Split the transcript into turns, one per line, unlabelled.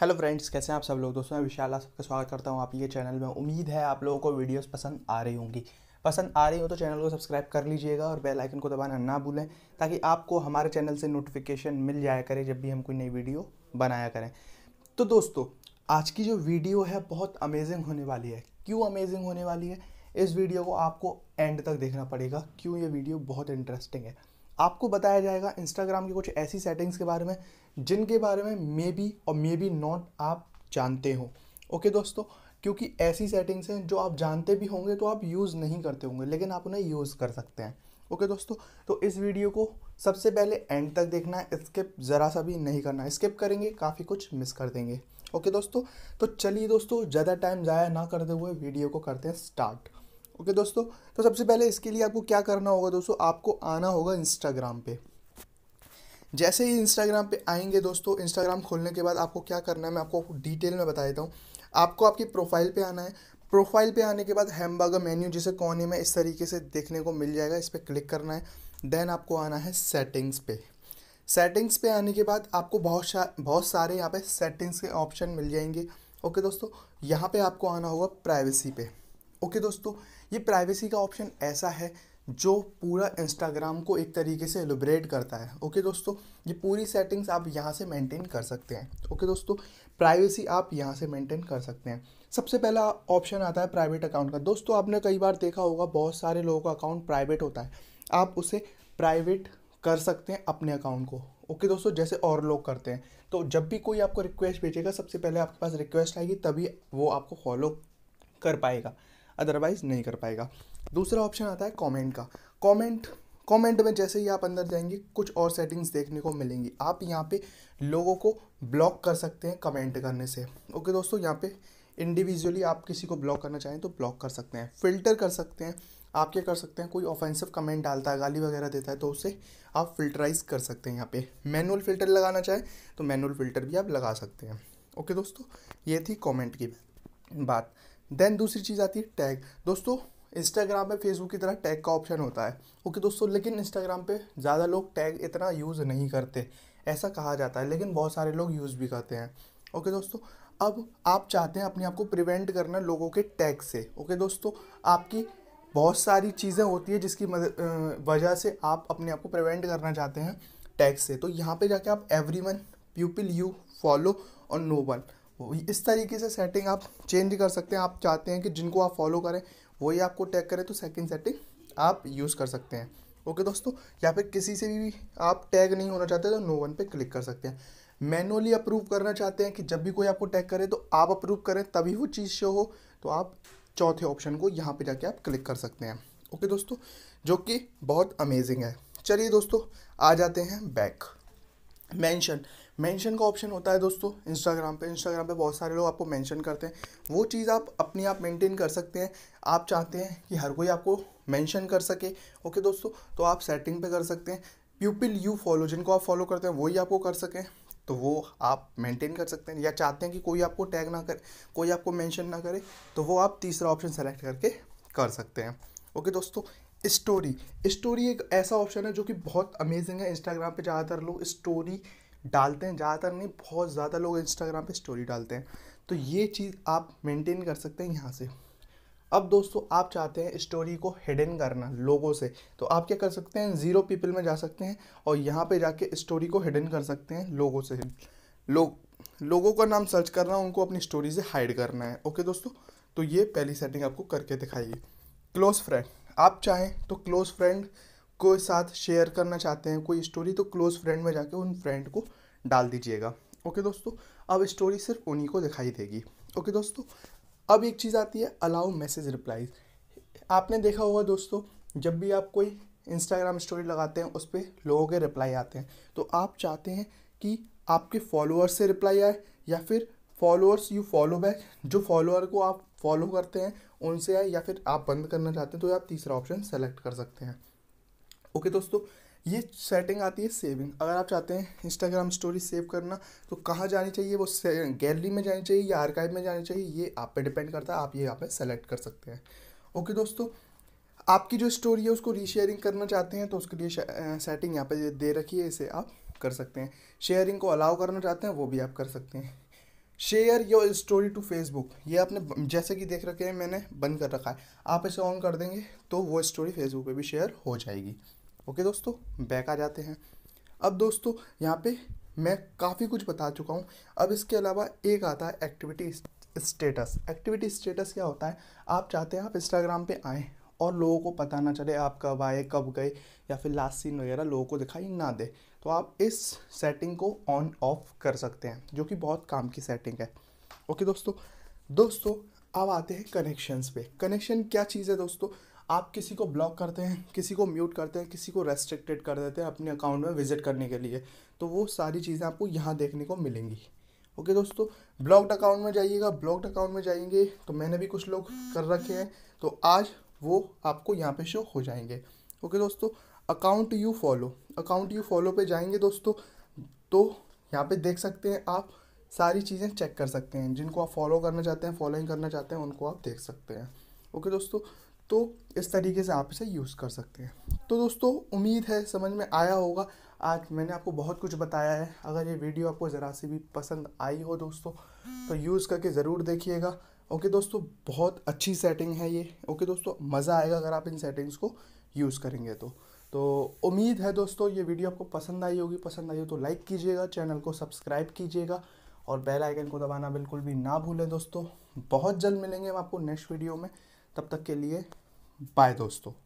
hello friends कैसे हैं आप सब लोग दोस्तों मैं विशाल आप सबका स्वागत करता हूं ये चैनल में उम्मीद है आप लोगों को वीडियोस पसंद आ रही होंगी पसंद आ रही हो तो चैनल को सब्सक्राइब कर लीजिएगा और बेल आइकन को दबाना ना भूलें ताकि आपको हमारे चैनल से नोटिफिकेशन मिल जाया करे जब भी हम कोई नई वीडियो बनाया करें तो दोस्तों आज की जो वीडियो है बहुत अमेजिंग होने वाली है क्यों अमेजिंग होने वाली है इस वीडियो को आपको एंड तक देखना पड़ेगा क्यों ये वीडियो बहुत इंटरेस्टिंग है आपको बताया जाएगा इंस्टाग्राम की कुछ ऐसी सेटिंग्स के बारे में जिनके बारे में मे बी और मे बी नॉट आप जानते हो ओके दोस्तों क्योंकि ऐसी सेटिंग्स हैं जो आप जानते भी होंगे तो आप यूज़ नहीं करते होंगे लेकिन आप उन्हें यूज़ कर सकते हैं ओके दोस्तों तो इस वीडियो को सबसे पहले एंड तक देखना है स्किप ज़रा सा भी नहीं करना स्किप करेंगे काफ़ी कुछ मिस कर देंगे ओके दोस्तों तो चलिए दोस्तों ज़्यादा टाइम ज़ाया ना करते हुए वीडियो को करते हैं स्टार्ट ओके दोस्तों तो सबसे पहले इसके लिए आपको क्या करना होगा दोस्तों आपको आना होगा इंस्टाग्राम पे जैसे ही इंस्टाग्राम पे आएंगे दोस्तों इंस्टाग्राम खोलने के बाद आपको क्या करना है मैं आपको डिटेल में बता देता हूँ आपको आपकी प्रोफाइल पे आना है प्रोफाइल पे आने के बाद हैमबर्गर मेन्यू जिसे कोने में इस तरीके से देखने को मिल जाएगा इस पर क्लिक करना है देन आपको आना है सेटिंग्स पे सेटिंग्स पे आने के बाद आपको बहुत बहुत सारे यहाँ पे सेटिंग्स के ऑप्शन मिल जाएंगे ओके दोस्तों यहाँ पे आपको आना होगा प्राइवेसी पे ओके दोस्तों ये प्राइवेसी का ऑप्शन ऐसा है जो पूरा इंस्टाग्राम को एक तरीके से एलिब्रेट करता है ओके दोस्तों ये पूरी सेटिंग्स आप यहाँ से मेंटेन कर सकते हैं ओके दोस्तों प्राइवेसी आप यहाँ से मेंटेन कर सकते हैं सबसे पहला ऑप्शन आता है प्राइवेट अकाउंट का दोस्तों आपने कई बार देखा होगा बहुत सारे लोगों का अकाउंट प्राइवेट होता है आप उसे प्राइवेट कर सकते हैं अपने अकाउंट को ओके okay, दोस्तों जैसे और लोग करते हैं तो जब भी कोई आपको रिक्वेस्ट भेजेगा सबसे पहले आपके पास रिक्वेस्ट आएगी तभी वो आपको फॉलो कर पाएगा अदरवाइज़ नहीं कर पाएगा दूसरा ऑप्शन आता है कमेंट का कमेंट कमेंट में जैसे ही आप अंदर जाएंगे कुछ और सेटिंग्स देखने को मिलेंगी आप यहाँ पे लोगों को ब्लॉक कर सकते हैं कमेंट करने से ओके दोस्तों यहाँ पे इंडिविजुअली आप किसी को ब्लॉक करना चाहें तो ब्लॉक कर सकते हैं फिल्टर कर सकते हैं आप क्या कर सकते हैं कोई ऑफेंसिव कमेंट डालता है गाली वगैरह देता है तो उसे आप फिल्टराइज कर सकते हैं यहाँ पे मैनुअल फिल्टर लगाना चाहें तो मैनुअल फिल्टर भी आप लगा सकते हैं ओके दोस्तों ये थी कमेंट की बात देन दूसरी चीज़ आती है टैग दोस्तों इंस्टाग्राम पे फेसबुक की तरह टैग का ऑप्शन होता है ओके दोस्तों लेकिन इंस्टाग्राम पे ज़्यादा लोग टैग इतना यूज़ नहीं करते ऐसा कहा जाता है लेकिन बहुत सारे लोग यूज़ भी करते हैं ओके दोस्तों अब आप चाहते हैं अपने आप को प्रिवेंट करना लोगों के टैग से ओके दोस्तों आपकी बहुत सारी चीज़ें होती है जिसकी वजह से आप अपने आप को प्रिवेंट करना चाहते हैं टैग से तो यहाँ पे जाके आप everyone people you follow और नो वन इस तरीके से सेटिंग आप चेंज कर सकते हैं आप चाहते हैं कि जिनको आप फॉलो करें वही आपको टैग करें तो सेकंड सेटिंग आप यूज़ कर सकते हैं ओके दोस्तों या फिर किसी से भी आप टैग नहीं होना चाहते तो नो वन पे क्लिक कर सकते हैं मैनुअली अप्रूव करना चाहते हैं कि जब भी कोई आपको टैग करे तो आप अप्रूव करें तभी वो चीज़ शो हो तो आप चौथे ऑप्शन को यहाँ पर जाके आप क्लिक कर सकते हैं ओके दोस्तों जो कि बहुत अमेजिंग है चलिए दोस्तों आ जाते हैं बैक मैंशन मेंशन का ऑप्शन होता है दोस्तों इंस्टाग्राम पे इंस्टाग्राम पे बहुत सारे लोग आपको मेंशन करते हैं वो चीज़ आप अपने आप मेंटेन कर सकते हैं आप चाहते हैं कि हर कोई आपको मेंशन कर सके ओके दोस्तों तो आप सेटिंग पे कर सकते हैं प्यूपिल यू फॉलो जिनको आप फॉलो करते हैं वही आपको कर सकें तो वो आप मेंटेन कर सकते हैं या चाहते हैं कि कोई आपको टैग ना करे कोई आपको मेंशन ना करे तो वो आप तीसरा ऑप्शन सेलेक्ट करके कर सकते हैं ओके दोस्तों स्टोरी स्टोरी एक ऐसा ऑप्शन है जो कि बहुत अमेजिंग है इंस्टाग्राम पे ज़्यादातर लोग स्टोरी डालते हैं ज़्यादातर नहीं बहुत ज़्यादा लोग इंस्टाग्राम पे स्टोरी डालते हैं तो ये चीज़ आप मेंटेन कर सकते हैं यहाँ से अब दोस्तों आप चाहते हैं स्टोरी को हिडन करना लोगों से तो आप क्या कर सकते हैं ज़ीरो पीपल में जा सकते हैं और यहाँ पे जाके स्टोरी को हिडन कर सकते हैं लोगों से लोग लोगों का नाम सर्च करना उनको अपनी स्टोरी से हाइड करना है ओके दोस्तों तो ये पहली सेटिंग आपको करके दिखाइए क्लोज़ फ्रेंड आप चाहें तो क्लोज़ फ्रेंड को साथ शेयर करना चाहते हैं कोई स्टोरी तो क्लोज़ फ्रेंड में जाके उन फ्रेंड को डाल दीजिएगा ओके दोस्तों अब स्टोरी सिर्फ उन्हीं को दिखाई देगी ओके दोस्तों अब एक चीज़ आती है अलाउ मैसेज रिप्लाईज आपने देखा होगा दोस्तों जब भी आप कोई इंस्टाग्राम स्टोरी लगाते हैं उस पर लोगों के रिप्लाई आते हैं तो आप चाहते हैं कि आपके फॉलोअर्स से रिप्लाई आए या फिर फॉलोअर्स यू फॉलो बैक जो फॉलोअर को आप फॉलो करते हैं उनसे आए या फिर आप बंद करना चाहते हैं तो आप तीसरा ऑप्शन सेलेक्ट कर सकते हैं ओके दोस्तों ये सेटिंग आती है सेविंग अगर आप चाहते हैं इंस्टाग्राम स्टोरी सेव करना तो कहाँ जानी चाहिए वो गैलरी में जानी चाहिए या आर्काइव में जानी चाहिए ये आप पे डिपेंड करता है आप ये यहाँ पे सेलेक्ट कर सकते हैं ओके दोस्तों आपकी जो स्टोरी है उसको रीशेयरिंग करना चाहते हैं तो उसके लिए सेटिंग यहाँ पर दे रखी है इसे आप कर सकते हैं शेयरिंग को अलाउ करना चाहते हैं वो भी आप कर सकते हैं share your story to Facebook ये आपने जैसे कि देख रखे हैं मैंने बंद कर रखा है आप इसे ऑन कर देंगे तो वो स्टोरी फेसबुक पे भी शेयर हो जाएगी ओके दोस्तों बैक आ जाते हैं अब दोस्तों यहाँ पे मैं काफ़ी कुछ बता चुका हूँ अब इसके अलावा एक आता है एक्टिविटी स्टेटस एक्टिविटी स्टेटस क्या होता है आप चाहते हैं आप इंस्टाग्राम पे आएँ और लोगों को पता ना चले आप कब आए कब गए या फिर लास्ट सीन वगैरह लोगों को दिखाई ना दे तो आप इस सेटिंग को ऑन ऑफ कर सकते हैं जो कि बहुत काम की सेटिंग है ओके दोस्तों दोस्तों अब आते हैं कनेक्शंस पे कनेक्शन क्या चीज़ है दोस्तों आप किसी को ब्लॉक करते हैं किसी को म्यूट करते हैं किसी को रेस्ट्रिक्टेड कर देते हैं अपने अकाउंट में विजिट करने के लिए तो वो सारी चीज़ें आपको यहाँ देखने को मिलेंगी ओके दोस्तों ब्लॉक्ड अकाउंट में जाइएगा ब्लॉक्ड अकाउंट में जाएंगे तो मैंने भी कुछ लोग कर रखे हैं तो आज वो आपको यहाँ पे शो हो जाएंगे ओके दोस्तों account you follow account you follow पे जाएंगे दोस्तों तो यहाँ पे देख सकते हैं आप सारी चीज़ें चेक कर सकते हैं जिनको आप फॉलो करना चाहते हैं फॉलोइंग करना चाहते हैं उनको आप देख सकते हैं ओके दोस्तों तो इस तरीके से आप इसे यूज़ कर सकते हैं तो दोस्तों उम्मीद है समझ में आया होगा आज मैंने आपको बहुत कुछ बताया है अगर ये वीडियो आपको ज़रा सी भी पसंद आई हो दोस्तों तो यूज़ करके ज़रूर देखिएगा ओके दोस्तों बहुत अच्छी सेटिंग है ये ओके दोस्तों मज़ा आएगा अगर आप इन सेटिंग्स को यूज़ करेंगे तो तो उम्मीद है दोस्तों ये वीडियो आपको पसंद आई होगी पसंद आई हो तो लाइक कीजिएगा चैनल को सब्सक्राइब कीजिएगा और बेल आइकन को दबाना बिल्कुल भी ना भूलें दोस्तों बहुत जल्द मिलेंगे हम आपको नेक्स्ट वीडियो में तब तक के लिए बाय दोस्तों